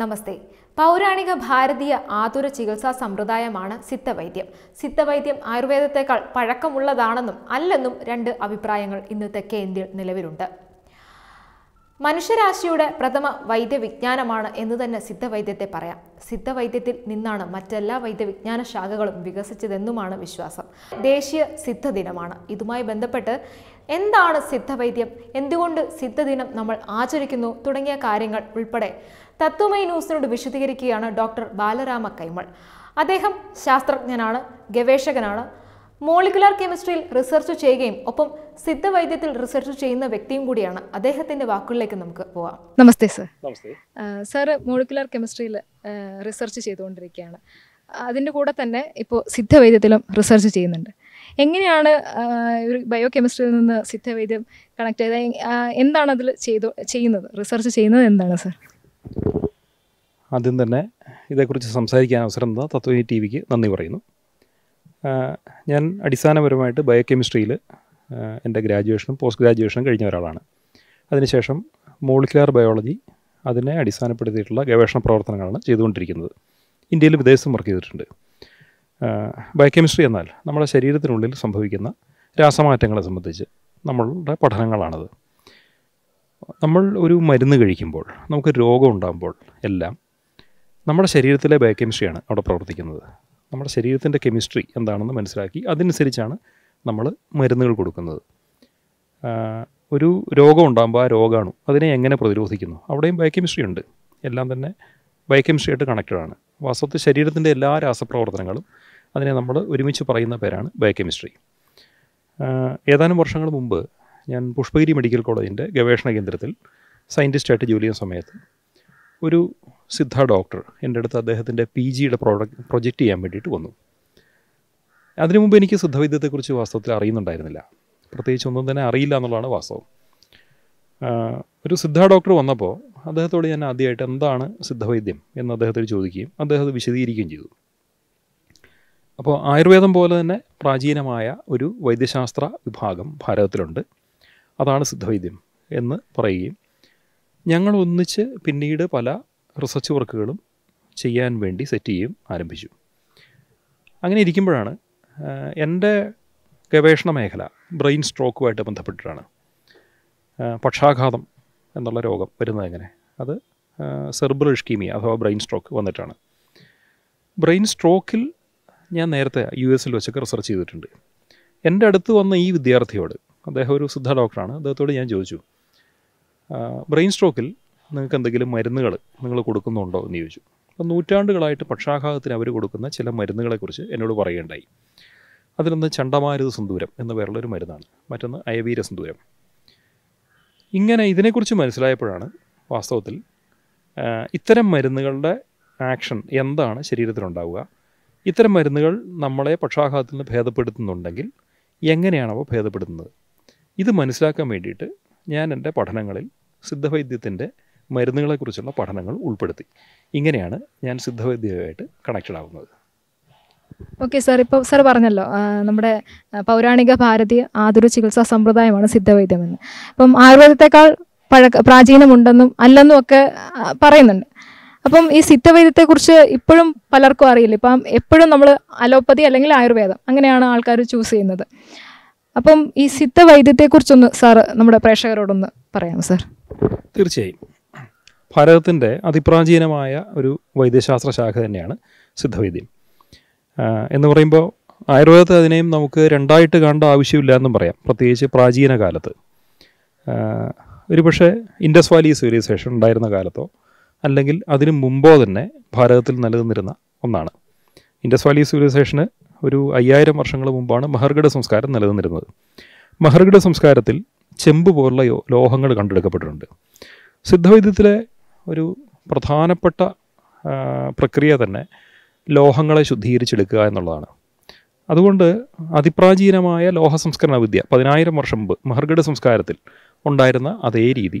നമസ്തേ പൗരാണിക ഭാരതീയ ആതുര ചികിത്സാ സമ്പ്രദായമാണ് സിദ്ധവൈദ്യം സിദ്ധവൈദ്യം ആയുർവേദത്തെക്കാൾ പഴക്കമുള്ളതാണെന്നും അല്ലെന്നും രണ്ട് അഭിപ്രായങ്ങൾ ഇന്നത്തെ കേന്ദ്രയിൽ നിലവിലുണ്ട് മനുഷ്യരാശിയുടെ പ്രഥമ വൈദ്യവിജ്ഞാനമാണ് എന്ന് തന്നെ സിദ്ധവൈദ്യത്തെ പറയാം സിദ്ധവൈദ്യത്തിൽ നിന്നാണ് മറ്റെല്ലാ വൈദ്യവിജ്ഞാന ശാഖകളും വികസിച്ചതെന്നുമാണ് വിശ്വാസം ദേശീയ സിദ്ധ ദിനമാണ് ഇതുമായി ബന്ധപ്പെട്ട് എന്താണ് സിദ്ധവൈദ്യം എന്തുകൊണ്ട് സിദ്ധദിനം നമ്മൾ ആചരിക്കുന്നു തുടങ്ങിയ കാര്യങ്ങൾ ഉൾപ്പെടെ തത്വമൈ ന്യൂസിനോട് വിശദീകരിക്കുകയാണ് ഡോക്ടർ ബാലരാമ കൈമൾ അദ്ദേഹം ശാസ്ത്രജ്ഞനാണ് ഗവേഷകനാണ് മോളിക്കുലർ കെമിസ്ട്രിയിൽ റിസർച്ച് ചെയ്യുകയും ഒപ്പം സിദ്ധവൈദ്യത്തിൽ റിസർച്ച് ചെയ്യുന്ന വ്യക്തിയും കൂടിയാണ് അദ്ദേഹത്തിന്റെ വാക്കുകളിലേക്ക് നമുക്ക് പോവാം നമസ്തേ സർ സർ മോളിക്കുലർ കെമിസ്ട്രിയിൽ റിസർച്ച് ചെയ്തുകൊണ്ടിരിക്കുകയാണ് അതിൻ്റെ കൂടെ തന്നെ ഇപ്പോൾ സിദ്ധവൈദ്യത്തിലും റിസർച്ച് ചെയ്യുന്നുണ്ട് എങ്ങനെയാണ് ഒരു ബയോ കെമിസ്ട്രിയിൽ നിന്ന് സിദ്ധവൈദ്യം കണക്ട് ചെയ്ത എന്താണ് അതിൽ ചെയ്തു ചെയ്യുന്നത് റിസർച്ച് ചെയ്യുന്നത് എന്താണ് സർ ആദ്യം തന്നെ ഇതേക്കുറിച്ച് സംസാരിക്കാൻ അവസരം തന്നെ തത്വ ടി വിക്ക് നന്ദി പറയുന്നു ഞാൻ അടിസ്ഥാനപരമായിട്ട് കെമിസ്ട്രിയിൽ എൻ്റെ ഗ്രാജുവേഷനും പോസ്റ്റ് ഗ്രാജുവേഷനും കഴിഞ്ഞ ഒരാളാണ് അതിനുശേഷം മോളിക്കുലാർ ബയോളജി അതിനെ അടിസ്ഥാനപ്പെടുത്തിയിട്ടുള്ള ഗവേഷണ പ്രവർത്തനങ്ങളാണ് ചെയ്തുകൊണ്ടിരിക്കുന്നത് ഇന്ത്യയിലും വിദേശത്തും വർക്ക് ചെയ്തിട്ടുണ്ട് ബയോകെമിസ്ട്രി എന്നാൽ നമ്മുടെ ശരീരത്തിനുള്ളിൽ സംഭവിക്കുന്ന രാസമാറ്റങ്ങളെ സംബന്ധിച്ച് നമ്മളുടെ പഠനങ്ങളാണത് നമ്മൾ ഒരു മരുന്ന് കഴിക്കുമ്പോൾ നമുക്ക് രോഗം ഉണ്ടാകുമ്പോൾ എല്ലാം നമ്മുടെ ശരീരത്തിലെ ബയോകെമിസ്ട്രിയാണ് അവിടെ പ്രവർത്തിക്കുന്നത് നമ്മുടെ ശരീരത്തിൻ്റെ കെമിസ്ട്രി എന്താണെന്ന് മനസ്സിലാക്കി അതനുസരിച്ചാണ് നമ്മൾ മരുന്നുകൾ കൊടുക്കുന്നത് ഒരു രോഗം ഉണ്ടാകുമ്പോൾ ആ രോഗമാണ് അതിനെ എങ്ങനെ പ്രതിരോധിക്കുന്നു അവിടെയും ബയോകെമിസ്ട്രി ഉണ്ട് എല്ലാം തന്നെ ബയോകെമിസ്ട്രിയായിട്ട് കണക്റ്റഡാണ് വാസ്തവത്തിൽ ശരീരത്തിൻ്റെ എല്ലാ രാസപ്രവർത്തനങ്ങളും അതിനെ നമ്മൾ ഒരുമിച്ച് പറയുന്ന പേരാണ് ബയോകെമിസ്ട്രി ഏതാനും വർഷങ്ങൾ മുമ്പ് ഞാൻ പുഷ്പഗിരി മെഡിക്കൽ കോളേജിൻ്റെ ഗവേഷണ കേന്ദ്രത്തിൽ സയൻറ്റിസ്റ്റായിട്ട് ജോലി ചെയ്യുന്ന സമയത്ത് ഒരു സിദ്ധ ഡോക്ടർ എൻ്റെ അടുത്ത് അദ്ദേഹത്തിൻ്റെ പി ജിയുടെ പ്രോഡക്റ്റ് പ്രൊജക്റ്റ് ചെയ്യാൻ വേണ്ടിയിട്ട് വന്നു അതിനു മുമ്പ് എനിക്ക് സിദ്ധവൈദ്യത്തെക്കുറിച്ച് വാസ്തവത്തിൽ അറിയുന്നുണ്ടായിരുന്നില്ല പ്രത്യേകിച്ച് ഒന്നും തന്നെ അറിയില്ല എന്നുള്ളതാണ് വാസ്തവം ഒരു സിദ്ധ ഡോക്ടർ വന്നപ്പോൾ അദ്ദേഹത്തോട് ഞാൻ ആദ്യമായിട്ട് എന്താണ് സിദ്ധവൈദ്യം എന്ന് അദ്ദേഹത്തോട് ചോദിക്കുകയും അദ്ദേഹം വിശദീകരിക്കുകയും ചെയ്തു അപ്പോൾ ആയുർവേദം പോലെ തന്നെ പ്രാചീനമായ ഒരു വൈദ്യശാസ്ത്ര വിഭാഗം ഭാരതത്തിലുണ്ട് അതാണ് സിദ്ധവൈദ്യം എന്ന് പറയുകയും ഞങ്ങൾ ഒന്നിച്ച് പിന്നീട് പല റിസർച്ച് വർക്കുകളും ചെയ്യാൻ വേണ്ടി സെറ്റ് ചെയ്യുകയും ആരംഭിച്ചു അങ്ങനെ ഇരിക്കുമ്പോഴാണ് എൻ്റെ ഗവേഷണ മേഖല ബ്രെയിൻ സ്ട്രോക്കുമായിട്ട് ബന്ധപ്പെട്ടിട്ടാണ് പക്ഷാഘാതം എന്നുള്ള രോഗം വരുന്നത് എങ്ങനെ അത് സെർബ്രൽ ഇഷ്കീമിയ അഥവാ ബ്രെയിൻ സ്ട്രോക്ക് വന്നിട്ടാണ് ബ്രെയിൻ സ്ട്രോക്കിൽ ഞാൻ നേരത്തെ യു എസിൽ വെച്ചൊക്കെ റിസർച്ച് ചെയ്തിട്ടുണ്ട് എൻ്റെ അടുത്ത് വന്ന ഈ വിദ്യാർത്ഥിയോട് അദ്ദേഹം ഒരു സിദ്ധ ഡോക്ടറാണ് അദ്ദേഹത്തോട് ഞാൻ ചോദിച്ചു ബ്രെയിൻ സ്ട്രോക്കിൽ നിങ്ങൾക്ക് എന്തെങ്കിലും മരുന്നുകൾ നിങ്ങൾ കൊടുക്കുന്നുണ്ടോ എന്ന് ചോദിച്ചു അപ്പോൾ നൂറ്റാണ്ടുകളായിട്ട് പക്ഷാഘാതത്തിന് അവർ കൊടുക്കുന്ന ചില മരുന്നുകളെക്കുറിച്ച് എന്നോട് പറയുകയുണ്ടായി അതിലൊന്ന് ചണ്ടമാരുത് സന്തൂരം എന്ന പേരുള്ളൊരു മരുന്നാണ് മറ്റൊന്ന് അയവീര സന്തൂരം ഇങ്ങനെ ഇതിനെക്കുറിച്ച് മനസ്സിലായപ്പോഴാണ് വാസ്തവത്തിൽ ഇത്തരം മരുന്നുകളുടെ ആക്ഷൻ എന്താണ് ശരീരത്തിലുണ്ടാവുക ഇത്തരം മരുന്നുകൾ നമ്മളെ പക്ഷാഘാതത്തിൽ നിന്ന് ഭേദപ്പെടുത്തുന്നുണ്ടെങ്കിൽ എങ്ങനെയാണ് അവ ഭേദപ്പെടുത്തുന്നത് ഇത് മനസ്സിലാക്കാൻ വേണ്ടിയിട്ട് ഞാൻ എൻ്റെ പഠനങ്ങളിൽ സിദ്ധവൈദ്യത്തിൻ്റെ മരുന്നുകളെക്കുറിച്ചുള്ള പഠനങ്ങൾ ഉൾപ്പെടുത്തി ഇങ്ങനെയാണ് ഞാൻ സിദ്ധവൈദ്യമായിട്ട് കണക്റ്റഡ് ആവുന്നത് ഓക്കെ സാർ ഇപ്പോൾ സാർ പറഞ്ഞല്ലോ നമ്മുടെ പൗരാണിക ഭാരതീയ ആതുര ചികിത്സാ സമ്പ്രദായമാണ് സിദ്ധവൈദ്യമെന്ന് അപ്പം ആയുർവേദത്തെക്കാൾ പഴ പ്രാചീനമുണ്ടെന്നും അല്ലെന്നും ഒക്കെ പറയുന്നുണ്ട് അപ്പം ഈ കുറിച്ച് ഇപ്പോഴും പലർക്കും അറിയില്ല ഇപ്പം എപ്പോഴും നമ്മൾ അലോപ്പതി അല്ലെങ്കിൽ ആയുർവേദം അങ്ങനെയാണ് ആൾക്കാർ ചൂസ് ചെയ്യുന്നത് അപ്പം ഈ കുറിച്ചൊന്ന് സാറ് നമ്മുടെ പ്രേക്ഷകരോടൊന്ന് പറയാമോ സാർ തീർച്ചയായും ഭാരതത്തിൻ്റെ അതിപ്രാചീനമായ ഒരു വൈദ്യശാസ്ത്ര ശാഖ തന്നെയാണ് സിദ്ധവൈദ്യം എന്ന് പറയുമ്പോൾ ആയുർവേദത്തെ അതിനെയും നമുക്ക് രണ്ടായിട്ട് കാണേണ്ട ആവശ്യമില്ല എന്നും പറയാം പ്രത്യേകിച്ച് പ്രാചീന കാലത്ത് ഒരുപക്ഷെ ഇൻഡസ് വാലി സിവിലൈസേഷൻ ഉണ്ടായിരുന്ന കാലത്തോ അല്ലെങ്കിൽ അതിനു മുമ്പോ തന്നെ ഭാരതത്തിൽ നിലനിന്നിരുന്ന ഒന്നാണ് ഇൻഡസ് വാലി സിവിലൈസേഷന് ഒരു അയ്യായിരം വർഷങ്ങൾ മുമ്പാണ് മഹർഗഡ സംസ്കാരം നിലനിന്നിരുന്നത് മഹർഗഡ സംസ്കാരത്തിൽ ചെമ്പ് പോലുള്ള ലോഹങ്ങൾ കണ്ടെടുക്കപ്പെട്ടിട്ടുണ്ട് സിദ്ധവൈദ്യത്തിലെ ഒരു പ്രധാനപ്പെട്ട പ്രക്രിയ തന്നെ ലോഹങ്ങളെ ശുദ്ധീകരിച്ചെടുക്കുക എന്നുള്ളതാണ് അതുകൊണ്ട് അതിപ്രാചീനമായ ലോഹ സംസ്കരണ വിദ്യ പതിനായിരം വർഷം മുമ്പ് മഹർഗഡ സംസ്കാരത്തിൽ ഉണ്ടായിരുന്ന അതേ രീതി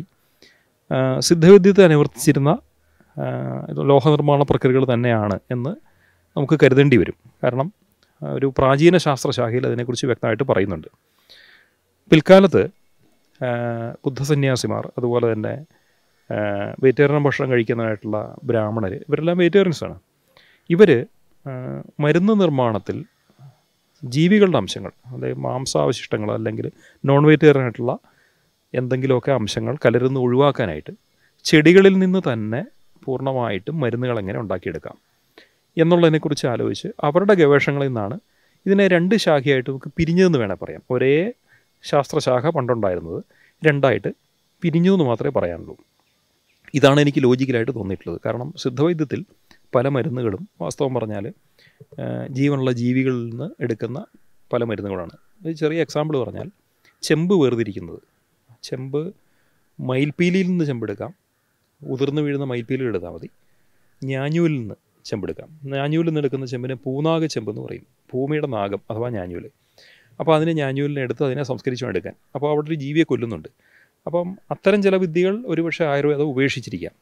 സിദ്ധവിദ്യത്തെ അനുവർത്തിച്ചിരുന്ന ഇത് ലോഹനിർമ്മാണ പ്രക്രിയകൾ തന്നെയാണ് എന്ന് നമുക്ക് കരുതേണ്ടി വരും കാരണം ഒരു പ്രാചീന ശാസ്ത്രശാഖയിൽ അതിനെക്കുറിച്ച് വ്യക്തമായിട്ട് പറയുന്നുണ്ട് പിൽക്കാലത്ത് ബുദ്ധസന്യാസിമാർ അതുപോലെ തന്നെ വെജിറ്റേറിയൻ ഭക്ഷണം കഴിക്കുന്നതായിട്ടുള്ള ബ്രാഹ്മണർ ഇവരെല്ലാം ആണ് ഇവർ മരുന്ന് നിർമ്മാണത്തിൽ ജീവികളുടെ അംശങ്ങൾ അതായത് മാംസാവശിഷ്ടങ്ങൾ അല്ലെങ്കിൽ നോൺ വെജിറ്റേറിയൻ ആയിട്ടുള്ള എന്തെങ്കിലുമൊക്കെ അംശങ്ങൾ കലരുന്ന് ഒഴിവാക്കാനായിട്ട് ചെടികളിൽ നിന്ന് തന്നെ പൂർണ്ണമായിട്ടും മരുന്നുകൾ എങ്ങനെ ഉണ്ടാക്കിയെടുക്കാം എന്നുള്ളതിനെക്കുറിച്ച് ആലോചിച്ച് അവരുടെ ഗവേഷണങ്ങളിൽ നിന്നാണ് ഇതിനെ രണ്ട് ശാഖയായിട്ട് നമുക്ക് പിരിഞ്ഞതെന്ന് വേണേൽ പറയാം ഒരേ ശാസ്ത്രശാഖ പണ്ടുണ്ടായിരുന്നത് രണ്ടായിട്ട് പിരിഞ്ഞു എന്ന് മാത്രമേ പറയാനുള്ളൂ ഇതാണ് എനിക്ക് ലോജിക്കലായിട്ട് തോന്നിയിട്ടുള്ളത് കാരണം സിദ്ധവൈദ്യത്തിൽ പല മരുന്നുകളും വാസ്തവം പറഞ്ഞാൽ ജീവനുള്ള ജീവികളിൽ നിന്ന് എടുക്കുന്ന പല മരുന്നുകളാണ് ഒരു ചെറിയ എക്സാമ്പിൾ പറഞ്ഞാൽ ചെമ്പ് വേർതിരിക്കുന്നത് ചെമ്പ് മയിൽപ്പീലിയിൽ നിന്ന് ചെമ്പെടുക്കാം ഉതിർന്നു വീഴുന്ന മയിൽപ്പീലിൽ എടുത്താൽ മതി ഞാഞ്ഞൂലിൽ നിന്ന് ചെമ്പെടുക്കാം ഞാഞ്ഞൂലിൽ നിന്ന് എടുക്കുന്ന ചെമ്പിനെ പൂനാഗ ചെമ്പ് എന്ന് പറയും ഭൂമിയുടെ നാഗം അഥവാ ഞാഞ്ഞൂല് അപ്പോൾ അതിനെ ഞാഞ്ഞൂലിനെ എടുത്ത് അതിനെ സംസ്കരിച്ചു എടുക്കാൻ അപ്പോൾ അവിടെ ഒരു ജീവിയെ കൊല്ലുന്നുണ്ട് അപ്പം അത്തരം ചില വിദ്യകൾ ഒരുപക്ഷെ ആയുർവേദം ഉപേക്ഷിച്ചിരിക്കാം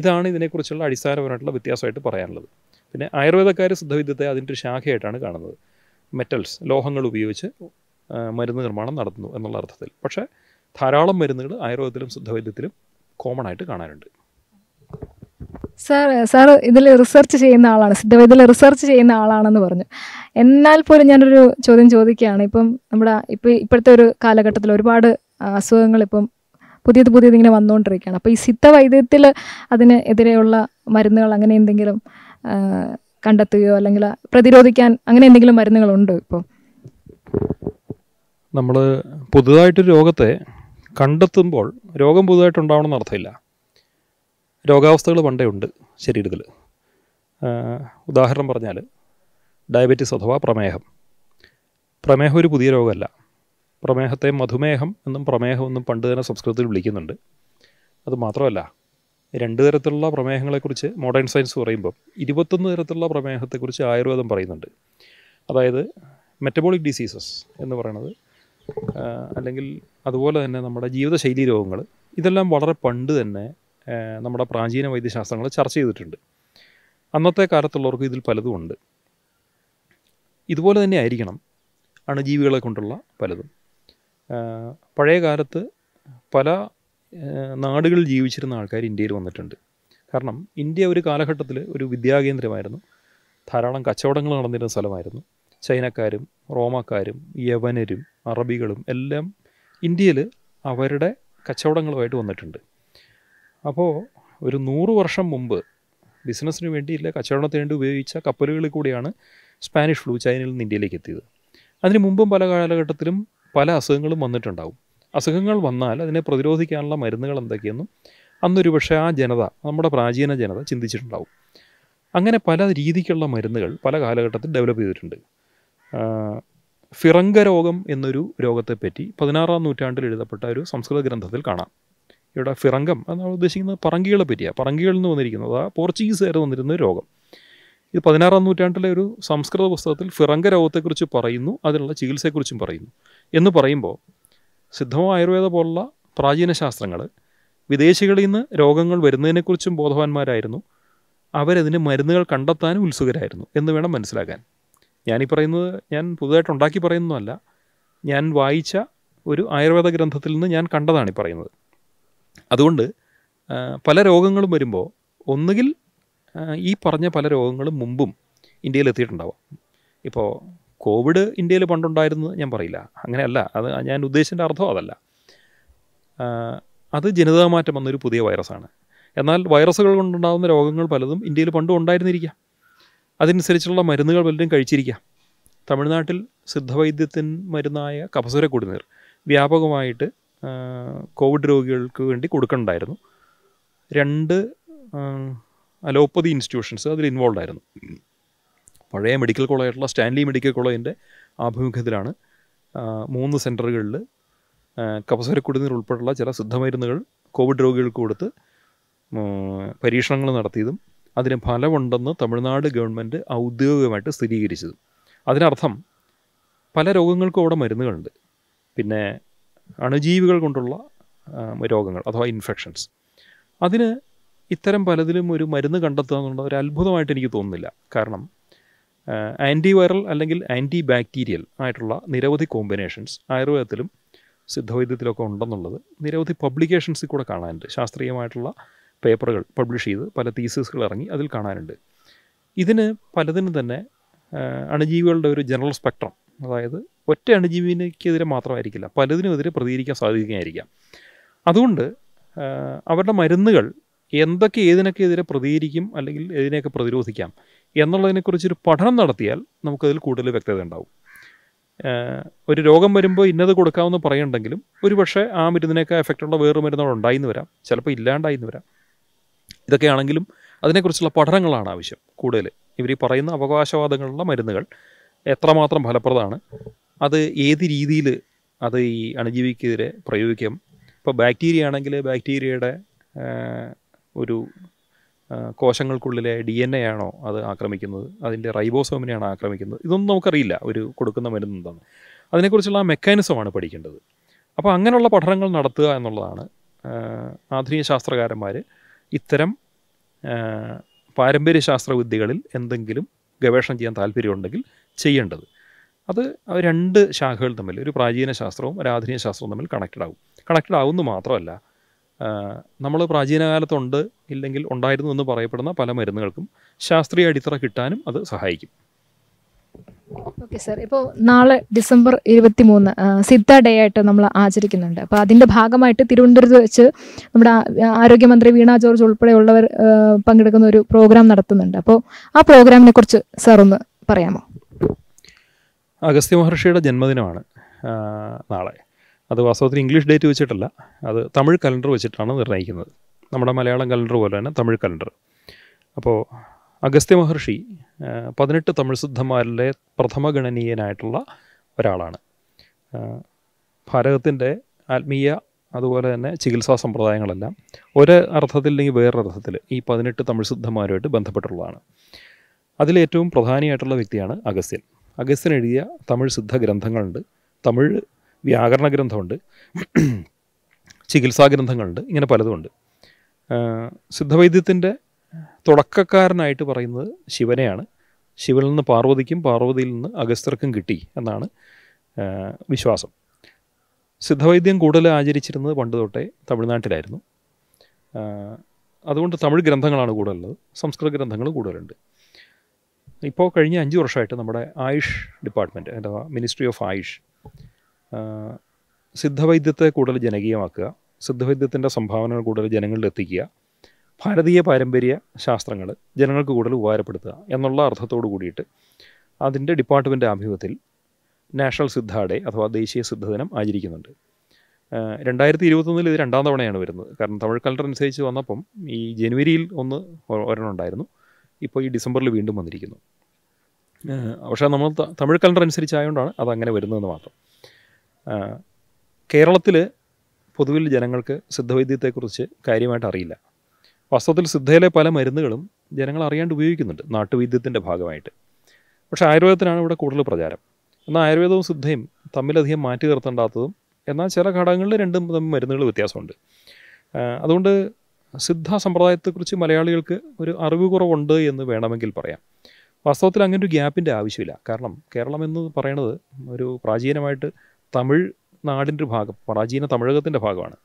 ഇതാണ് ഇതിനെക്കുറിച്ചുള്ള അടിസ്ഥാനപരമായിട്ടുള്ള വ്യത്യാസമായിട്ട് പറയാനുള്ളത് പിന്നെ ആയുർവേദക്കാർ സിദ്ധവിദ്യത്തെ അതിൻ്റെ ഒരു ശാഖയായിട്ടാണ് കാണുന്നത് മെറ്റൽസ് ലോഹങ്ങൾ ഉപയോഗിച്ച് മരുന്ന് നിർമ്മാണം നടത്തുന്നു എന്നുള്ള അർത്ഥത്തിൽ പക്ഷേ ധാരാളം മരുന്നുകൾ ആയുർവേദത്തിലും സിദ്ധവൈദ്യത്തിലും കോമൺ ആയിട്ട് കാണാനുണ്ട് സാർ സാർ ഇതിൽ റിസർച്ച് ചെയ്യുന്ന ആളാണ് സിദ്ധവേദിൽ റിസർച്ച് ചെയ്യുന്ന ആളാണെന്ന് പറഞ്ഞു എന്നാൽ പോലും ഞാനൊരു ചോദ്യം ചോദിക്കുകയാണ് ഇപ്പം നമ്മുടെ ഇപ്പം ഇപ്പോഴത്തെ ഒരു കാലഘട്ടത്തിൽ ഒരുപാട് അസുഖങ്ങൾ ഇപ്പം പുതിയത് പുതിയത് ഇങ്ങനെ വന്നുകൊണ്ടിരിക്കുകയാണ് അപ്പോൾ ഈ സിദ്ധവൈദ്യത്തിൽ അതിന് എതിരെയുള്ള മരുന്നുകൾ അങ്ങനെ എന്തെങ്കിലും കണ്ടെത്തുകയോ അല്ലെങ്കിൽ പ്രതിരോധിക്കാൻ അങ്ങനെ എന്തെങ്കിലും മരുന്നുകളുണ്ടോ ഇപ്പോൾ നമ്മൾ പുതുതായിട്ട് രോഗത്തെ കണ്ടെത്തുമ്പോൾ രോഗം പുതുതായിട്ട് ഉണ്ടാവണമെന്ന് അർത്ഥമില്ല രോഗാവസ്ഥകൾ പണ്ടേ ഉണ്ട് ശരീരത്തിൽ ഉദാഹരണം പറഞ്ഞാൽ ഡയബറ്റിസ് അഥവാ പ്രമേഹം പ്രമേഹം ഒരു പുതിയ രോഗമല്ല പ്രമേഹത്തെ മധുമേഹം എന്നും പ്രമേഹം എന്നും പണ്ട് തന്നെ സംസ്കൃതത്തിൽ വിളിക്കുന്നുണ്ട് അത് മാത്രമല്ല രണ്ട് തരത്തിലുള്ള പ്രമേഹങ്ങളെക്കുറിച്ച് മോഡേൺ സയൻസ് പറയുമ്പം ഇരുപത്തൊന്ന് തരത്തിലുള്ള പ്രമേഹത്തെക്കുറിച്ച് ആയുർവേദം പറയുന്നുണ്ട് അതായത് മെറ്റബോളിക് ഡിസീസസ് എന്ന് പറയുന്നത് അല്ലെങ്കിൽ അതുപോലെ തന്നെ നമ്മുടെ ജീവിതശൈലി രോഗങ്ങൾ ഇതെല്ലാം വളരെ പണ്ട് തന്നെ നമ്മുടെ പ്രാചീന വൈദ്യശാസ്ത്രങ്ങൾ ചർച്ച ചെയ്തിട്ടുണ്ട് അന്നത്തെ കാലത്തുള്ളവർക്ക് ഇതിൽ പലതും ഉണ്ട് ഇതുപോലെ തന്നെ ആയിരിക്കണം അണുജീവികളെ കൊണ്ടുള്ള പലതും പഴയ കാലത്ത് പല നാടുകളിൽ ജീവിച്ചിരുന്ന ആൾക്കാർ ഇന്ത്യയിൽ വന്നിട്ടുണ്ട് കാരണം ഇന്ത്യ ഒരു കാലഘട്ടത്തിൽ ഒരു വിദ്യാകേന്ദ്രമായിരുന്നു ധാരാളം കച്ചവടങ്ങൾ നടന്നിരുന്ന സ്ഥലമായിരുന്നു ചൈനക്കാരും റോമാക്കാരും യവനരും അറബികളും എല്ലാം ഇന്ത്യയിൽ അവരുടെ കച്ചവടങ്ങളുമായിട്ട് വന്നിട്ടുണ്ട് അപ്പോൾ ഒരു നൂറ് വർഷം മുമ്പ് ബിസിനസ്സിന് വേണ്ടിയില്ല കച്ചവടത്തിന് വേണ്ടി ഉപയോഗിച്ച കപ്പലുകളിൽ കൂടിയാണ് സ്പാനിഷ് ഫ്ലൂ ചൈനയിൽ നിന്ന് ഇന്ത്യയിലേക്ക് എത്തിയത് അതിന് മുമ്പും പല കാലഘട്ടത്തിലും പല അസുഖങ്ങളും വന്നിട്ടുണ്ടാവും അസുഖങ്ങൾ വന്നാൽ അതിനെ പ്രതിരോധിക്കാനുള്ള മരുന്നുകൾ എന്തൊക്കെയെന്നും അന്നൊരു പക്ഷേ ആ ജനത നമ്മുടെ പ്രാചീന ജനത ചിന്തിച്ചിട്ടുണ്ടാവും അങ്ങനെ പല രീതിക്കുള്ള മരുന്നുകൾ പല കാലഘട്ടത്തിൽ ഡെവലപ്പ് ചെയ്തിട്ടുണ്ട് ഫിറങ്ക രോഗം എന്നൊരു രോഗത്തെപ്പറ്റി പതിനാറാം നൂറ്റാണ്ടിൽ എഴുതപ്പെട്ട ഒരു സംസ്കൃത ഗ്രന്ഥത്തിൽ കാണാം ഇവിടെ ഫിറങ്കം എന്നാണ് ഉദ്ദേശിക്കുന്നത് പറങ്കികളെ പറ്റിയാണ് പറങ്കികളിൽ നിന്ന് വന്നിരിക്കുന്നത് ആ പോർച്ചുഗീസുകാർ വന്നിരുന്ന രോഗം ഇത് പതിനാറാം നൂറ്റാണ്ടിലെ ഒരു സംസ്കൃത പുസ്തകത്തിൽ ഫിറങ്ക രോഗത്തെക്കുറിച്ച് പറയുന്നു അതിനുള്ള ചികിത്സയെക്കുറിച്ചും പറയുന്നു എന്ന് പറയുമ്പോൾ സിദ്ധമോ ആയുർവേദ പോലുള്ള പ്രാചീന ശാസ്ത്രങ്ങൾ വിദേശികളിൽ നിന്ന് രോഗങ്ങൾ വരുന്നതിനെക്കുറിച്ചും ബോധവാന്മാരായിരുന്നു അവരതിന് മരുന്നുകൾ കണ്ടെത്താനും ഉത്സുകരായിരുന്നു എന്ന് വേണം മനസ്സിലാക്കാൻ ഞാനീ പറയുന്നത് ഞാൻ പുതുതായിട്ട് ഉണ്ടാക്കി പറയുന്നതല്ല ഞാൻ വായിച്ച ഒരു ആയുർവേദ ഗ്രന്ഥത്തിൽ നിന്ന് ഞാൻ കണ്ടതാണ് ഈ പറയുന്നത് അതുകൊണ്ട് പല രോഗങ്ങളും വരുമ്പോൾ ഒന്നുകിൽ ഈ പറഞ്ഞ പല രോഗങ്ങളും മുമ്പും ഇന്ത്യയിൽ എത്തിയിട്ടുണ്ടാവാം ഇപ്പോൾ കോവിഡ് ഇന്ത്യയിൽ പണ്ടുണ്ടായിരുന്നു ഞാൻ പറയില്ല അങ്ങനെയല്ല അത് ഞാൻ ഉദ്ദേശിച്ചതിൻ്റെ അർത്ഥം അതല്ല അത് ജനിതാ മാറ്റം വന്നൊരു പുതിയ വൈറസാണ് എന്നാൽ വൈറസുകൾ കൊണ്ടുണ്ടാകുന്ന രോഗങ്ങൾ പലതും ഇന്ത്യയിൽ പണ്ടും ഉണ്ടായിരുന്നിരിക്കാം അതനുസരിച്ചുള്ള മരുന്നുകൾ പലരും കഴിച്ചിരിക്കാം തമിഴ്നാട്ടിൽ സിദ്ധവൈദ്യത്തിൻ മരുന്നായ കപസുര കുടിനീർ വ്യാപകമായിട്ട് കോവിഡ് രോഗികൾക്ക് വേണ്ടി കൊടുക്കണ്ടായിരുന്നു രണ്ട് അലോപ്പതി ഇൻസ്റ്റിറ്റ്യൂഷൻസ് അതിൽ ഇൻവോൾവ് ആയിരുന്നു പഴയ മെഡിക്കൽ കോളേജുള്ള സ്റ്റാൻലി മെഡിക്കൽ കോളേജിൻ്റെ ആഭിമുഖ്യത്തിലാണ് മൂന്ന് സെൻറ്ററുകളിൽ കപസരക്കുടിനീർ ഉൾപ്പെടെയുള്ള ചില സിദ്ധമരുന്നുകൾ കോവിഡ് രോഗികൾക്ക് കൊടുത്ത് പരീക്ഷണങ്ങൾ നടത്തിയതും അതിന് ഫലമുണ്ടെന്ന് തമിഴ്നാട് ഗവൺമെൻറ് ഔദ്യോഗികമായിട്ട് സ്ഥിരീകരിച്ചതും അതിനർത്ഥം പല രോഗങ്ങൾക്കും അവിടെ മരുന്നുകളുണ്ട് പിന്നെ അണുജീവികൾ കൊണ്ടുള്ള രോഗങ്ങൾ അഥവാ ഇൻഫെക്ഷൻസ് അതിന് ഇത്തരം പലതിലും ഒരു മരുന്ന് കണ്ടെത്തുക എന്നുള്ള ഒരു അത്ഭുതമായിട്ട് എനിക്ക് തോന്നുന്നില്ല കാരണം വൈറൽ അല്ലെങ്കിൽ ആൻറ്റി ബാക്ടീരിയൽ ആയിട്ടുള്ള നിരവധി കോമ്പിനേഷൻസ് ആയുർവേദത്തിലും സിദ്ധവൈദ്യത്തിലൊക്കെ ഉണ്ടെന്നുള്ളത് നിരവധി പബ്ലിക്കേഷൻസിൽ കൂടെ കാണാനുണ്ട് ശാസ്ത്രീയമായിട്ടുള്ള പേപ്പറുകൾ പബ്ലിഷ് ചെയ്ത് പല തീസസുകൾ ഇറങ്ങി അതിൽ കാണാനുണ്ട് ഇതിന് പലതിനും തന്നെ അണുജീവികളുടെ ഒരു ജനറൽ സ്പെക്ട്രം അതായത് ഒറ്റ അണുജീവിനെക്കെതിരെ മാത്രമായിരിക്കില്ല എതിരെ പ്രതികരിക്കാൻ സാധിക്കുകയായിരിക്കാം അതുകൊണ്ട് അവരുടെ മരുന്നുകൾ എന്തൊക്കെ ഏതിനൊക്കെ എതിരെ പ്രതികരിക്കും അല്ലെങ്കിൽ ഏതിനെയൊക്കെ പ്രതിരോധിക്കാം എന്നുള്ളതിനെക്കുറിച്ചൊരു പഠനം നടത്തിയാൽ നമുക്കതിൽ കൂടുതൽ വ്യക്തത ഉണ്ടാവും ഒരു രോഗം വരുമ്പോൾ ഇന്നത് കൊടുക്കാമെന്ന് പറയുന്നുണ്ടെങ്കിലും ഒരു പക്ഷേ ആ മരുന്നിനൊക്കെ എഫക്റ്റുള്ള വേറൊരു മരുന്നുകൾ ഉണ്ടായിന്ന് വരാം ചിലപ്പോൾ ഇല്ലാണ്ടായിന്ന് വരാം ഇതൊക്കെ ആണെങ്കിലും അതിനെക്കുറിച്ചുള്ള പഠനങ്ങളാണ് ആവശ്യം കൂടുതൽ ഇവർ ഈ പറയുന്ന അവകാശവാദങ്ങളുള്ള മരുന്നുകൾ എത്രമാത്രം ഫലപ്രദമാണ് അത് ഏത് രീതിയിൽ അത് ഈ അണുജീവിക്കെതിരെ പ്രയോഗിക്കാം ഇപ്പോൾ ബാക്ടീരിയ ആണെങ്കിൽ ബാക്ടീരിയയുടെ ഒരു കോശങ്ങൾക്കുള്ളിലെ ഡി എൻ എ ആണോ അത് ആക്രമിക്കുന്നത് അതിൻ്റെ റൈബോസോമിനെയാണ് ആക്രമിക്കുന്നത് ഇതൊന്നും നമുക്കറിയില്ല ഒരു കൊടുക്കുന്ന മരുന്ന് എന്താണ് അതിനെക്കുറിച്ചുള്ള മെക്കാനിസമാണ് പഠിക്കേണ്ടത് അപ്പോൾ അങ്ങനെയുള്ള പഠനങ്ങൾ നടത്തുക എന്നുള്ളതാണ് ആധുനിക ശാസ്ത്രകാരന്മാർ ഇത്തരം പാരമ്പര്യ ശാസ്ത്രവിദ്യകളിൽ എന്തെങ്കിലും ഗവേഷണം ചെയ്യാൻ താല്പര്യമുണ്ടെങ്കിൽ ചെയ്യേണ്ടത് അത് രണ്ട് ശാഖകൾ തമ്മിൽ ഒരു പ്രാചീന ശാസ്ത്രവും ഒരു ആധുനിക ശാസ്ത്രവും തമ്മിൽ കണക്റ്റഡ് ആവും കണക്റ്റഡ് ആവുമെന്ന് മാത്രമല്ല നമ്മൾ പ്രാചീന കാലത്തുണ്ട് ഇല്ലെങ്കിൽ ഉണ്ടായിരുന്നു എന്ന് പറയപ്പെടുന്ന പല മരുന്നുകൾക്കും ശാസ്ത്രീയ അടിത്തറ കിട്ടാനും അത് സഹായിക്കും ഓക്കെ സർ ഇപ്പോൾ നാളെ ഡിസംബർ ഇരുപത്തി മൂന്ന് സിദ്ധ ഡേ ആയിട്ട് നമ്മൾ ആചരിക്കുന്നുണ്ട് അപ്പോൾ അതിൻ്റെ ഭാഗമായിട്ട് തിരുവനന്തപുരത്ത് വെച്ച് നമ്മുടെ ആരോഗ്യമന്ത്രി വീണ ജോർജ് ഉൾപ്പെടെയുള്ളവർ പങ്കെടുക്കുന്ന ഒരു പ്രോഗ്രാം നടത്തുന്നുണ്ട് അപ്പോൾ ആ പ്രോഗ്രാമിനെ കുറിച്ച് സാർ ഒന്ന് പറയാമോ അഗസ്ത്യ മഹർഷിയുടെ ജന്മദിനമാണ് നാളെ അത് വാസ്തവത്തിൽ ഇംഗ്ലീഷ് ഡേറ്റ് വെച്ചിട്ടല്ല അത് തമിഴ് കലണ്ടർ വെച്ചിട്ടാണ് നിർണ്ണയിക്കുന്നത് നമ്മുടെ മലയാളം കലണ്ടർ പോലെ തന്നെ തമിഴ് കലണ്ടർ അപ്പോൾ അഗസ്ത്യ മഹർഷി പതിനെട്ട് തമിഴ് സിദ്ധന്മാരിലെ പ്രഥമ ഗണനീയനായിട്ടുള്ള ഒരാളാണ് ഭാരതത്തിൻ്റെ ആത്മീയ അതുപോലെ തന്നെ ചികിത്സാ സമ്പ്രദായങ്ങളെല്ലാം ഒരു അല്ലെങ്കിൽ വേറൊരർത്ഥത്തിൽ ഈ പതിനെട്ട് തമിഴ് സിദ്ധന്മാരുമായിട്ട് ബന്ധപ്പെട്ടുള്ളതാണ് അതിലേറ്റവും പ്രധാനിയായിട്ടുള്ള വ്യക്തിയാണ് അഗസ്ത്യൻ അഗസ്റ്റിൻ എഴുതിയ തമിഴ് സിദ്ധ ഗ്രന്ഥങ്ങളുണ്ട് തമിഴ് വ്യാകരണ ഗ്രന്ഥമുണ്ട് ചികിത്സാ ഗ്രന്ഥങ്ങളുണ്ട് ഇങ്ങനെ പലതുമുണ്ട് സിദ്ധവൈദ്യത്തിൻ്റെ തുടക്കക്കാരനായിട്ട് പറയുന്നത് ശിവനെയാണ് ശിവനിൽ നിന്ന് പാർവതിക്കും പാർവതിയിൽ നിന്ന് അഗസ്ത്യർക്കും കിട്ടി എന്നാണ് വിശ്വാസം സിദ്ധവൈദ്യം കൂടുതൽ ആചരിച്ചിരുന്നത് പണ്ട് തൊട്ടേ തമിഴ്നാട്ടിലായിരുന്നു അതുകൊണ്ട് തമിഴ് ഗ്രന്ഥങ്ങളാണ് കൂടുതലുള്ളത് സംസ്കൃത ഗ്രന്ഥങ്ങൾ കൂടുതലുണ്ട് ഇപ്പോൾ കഴിഞ്ഞ അഞ്ച് വർഷമായിട്ട് നമ്മുടെ ആയുഷ് ഡിപ്പാർട്ട്മെൻറ്റ് അഥവാ മിനിസ്ട്രി ഓഫ് ആയുഷ് സിദ്ധവൈദ്യത്തെ കൂടുതൽ ജനകീയമാക്കുക സിദ്ധവൈദ്യത്തിൻ്റെ സംഭാവനകൾ കൂടുതൽ ജനങ്ങളിൽ എത്തിക്കുക ഭാരതീയ പാരമ്പര്യ ശാസ്ത്രങ്ങൾ ജനങ്ങൾക്ക് കൂടുതൽ ഉപകാരപ്പെടുത്തുക എന്നുള്ള അർത്ഥത്തോടു കൂടിയിട്ട് അതിൻ്റെ ഡിപ്പാർട്ട്മെൻ്റ് ആഭിമുഖ്യത്തിൽ നാഷണൽ സിദ്ധ ഡേ അഥവാ ദേശീയ സിദ്ധദിനം ആചരിക്കുന്നുണ്ട് രണ്ടായിരത്തി ഇരുപത്തൊന്നിൽ ഇത് രണ്ടാം തവണയാണ് വരുന്നത് കാരണം തമിഴ് കലണ്ടർ അനുസരിച്ച് വന്നപ്പം ഈ ജനുവരിയിൽ ഒന്ന് ഒരെണ്ണം ഉണ്ടായിരുന്നു ഇപ്പോൾ ഈ ഡിസംബറിൽ വീണ്ടും വന്നിരിക്കുന്നു പക്ഷേ നമ്മൾ തമിഴ് കലണ്ടർ അനുസരിച്ചായതുകൊണ്ടാണ് അതങ്ങനെ വരുന്നതെന്ന് മാത്രം കേരളത്തിൽ പൊതുവിൽ ജനങ്ങൾക്ക് സിദ്ധവൈദ്യത്തെക്കുറിച്ച് കാര്യമായിട്ട് അറിയില്ല വാസ്തവത്തിൽ സിദ്ധയിലെ പല മരുന്നുകളും ജനങ്ങൾ അറിയാണ്ട് ഉപയോഗിക്കുന്നുണ്ട് നാട്ടുവൈദ്യത്തിൻ്റെ ഭാഗമായിട്ട് പക്ഷേ ആയുർവേദത്തിനാണ് ഇവിടെ കൂടുതൽ പ്രചാരം എന്നാൽ ആയുർവേദവും സിദ്ധയും തമ്മിലധികം മാറ്റി നിർത്തേണ്ടാത്തതും എന്നാൽ ചില ഘടകങ്ങളിൽ രണ്ടും തമ്മിൽ മരുന്നുകൾ വ്യത്യാസമുണ്ട് അതുകൊണ്ട് സിദ്ധ സമ്പ്രദായത്തെക്കുറിച്ച് മലയാളികൾക്ക് ഒരു അറിവ് കുറവുണ്ട് എന്ന് വേണമെങ്കിൽ പറയാം വാസ്തവത്തിൽ അങ്ങനെ ഒരു ഗ്യാപ്പിൻ്റെ ആവശ്യമില്ല കാരണം കേരളം എന്ന് പറയുന്നത് ഒരു പ്രാചീനമായിട്ട് തമിഴ് നാടിൻ്റെ ഭാഗം പ്രാചീന തമിഴകത്തിൻ്റെ ഭാഗമാണ്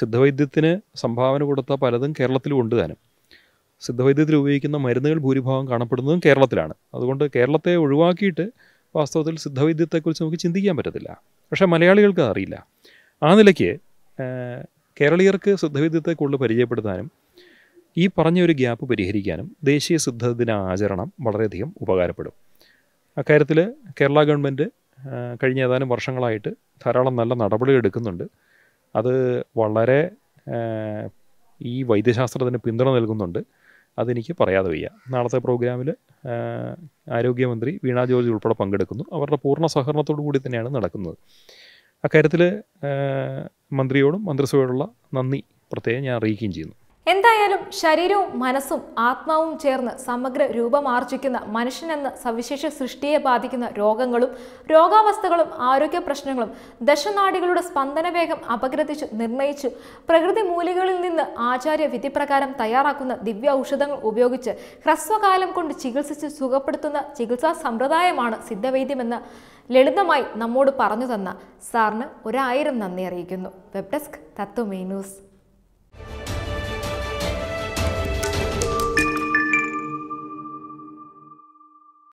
സിദ്ധവൈദ്യത്തിന് സംഭാവന കൊടുത്ത പലതും കേരളത്തിലും ഉണ്ട് സിദ്ധവൈദ്യത്തിൽ ഉപയോഗിക്കുന്ന മരുന്നുകൾ ഭൂരിഭാഗം കാണപ്പെടുന്നതും കേരളത്തിലാണ് അതുകൊണ്ട് കേരളത്തെ ഒഴിവാക്കിയിട്ട് വാസ്തവത്തിൽ സിദ്ധവൈദ്യത്തെക്കുറിച്ച് നമുക്ക് ചിന്തിക്കാൻ പറ്റത്തില്ല പക്ഷേ മലയാളികൾക്ക് അറിയില്ല ആ നിലയ്ക്ക് കേരളീയർക്ക് ശുദ്ധവിദ്യത്തെ കൂടുതൽ പരിചയപ്പെടുത്താനും ഈ പറഞ്ഞ ഒരു ഗ്യാപ്പ് പരിഹരിക്കാനും ദേശീയ സിദ്ധദിന ആചരണം വളരെയധികം ഉപകാരപ്പെടും അക്കാര്യത്തിൽ കേരള ഗവൺമെൻറ് കഴിഞ്ഞ ഏതാനും വർഷങ്ങളായിട്ട് ധാരാളം നല്ല നടപടികൾ എടുക്കുന്നുണ്ട് അത് വളരെ ഈ വൈദ്യശാസ്ത്രത്തിന് പിന്തുണ നൽകുന്നുണ്ട് അതെനിക്ക് പറയാതെ വയ്യ നാളത്തെ പ്രോഗ്രാമിൽ ആരോഗ്യമന്ത്രി വീണ ജോർജ് ഉൾപ്പെടെ പങ്കെടുക്കുന്നു അവരുടെ പൂർണ്ണ സഹകരണത്തോടു കൂടി തന്നെയാണ് നടക്കുന്നത് അക്കാര്യത്തിൽ മന്ത്രിയോടും മന്ത്രിസഭയോടുള്ള നന്ദി പ്രത്യേകം ഞാൻ അറിയിക്കുകയും ചെയ്യുന്നു എന്തായാലും ശരീരവും മനസ്സും ആത്മാവും ചേർന്ന് സമഗ്ര രൂപമാർജിക്കുന്ന മനുഷ്യനെന്ന സവിശേഷ സൃഷ്ടിയെ ബാധിക്കുന്ന രോഗങ്ങളും രോഗാവസ്ഥകളും ആരോഗ്യ പ്രശ്നങ്ങളും ദശനാടികളുടെ സ്പന്ദനവേഗം അപഗ്രഥിച്ചു നിർണയിച്ചു പ്രകൃതി മൂലികളിൽ നിന്ന് ആചാര്യ വിധിപ്രകാരം തയ്യാറാക്കുന്ന ദിവ്യ ഔഷധങ്ങൾ ഉപയോഗിച്ച് ഹ്രസ്വകാലം കൊണ്ട് ചികിത്സിച്ച് സുഖപ്പെടുത്തുന്ന ചികിത്സാ സമ്പ്രദായമാണ് സിദ്ധവൈദ്യമെന്ന് ലളിതമായി നമ്മോട് പറഞ്ഞു തന്ന സാറിന് ഒരായിരം നന്ദി അറിയിക്കുന്നു വെബ് ഡെസ്ക് തത്വമേ ന്യൂസ്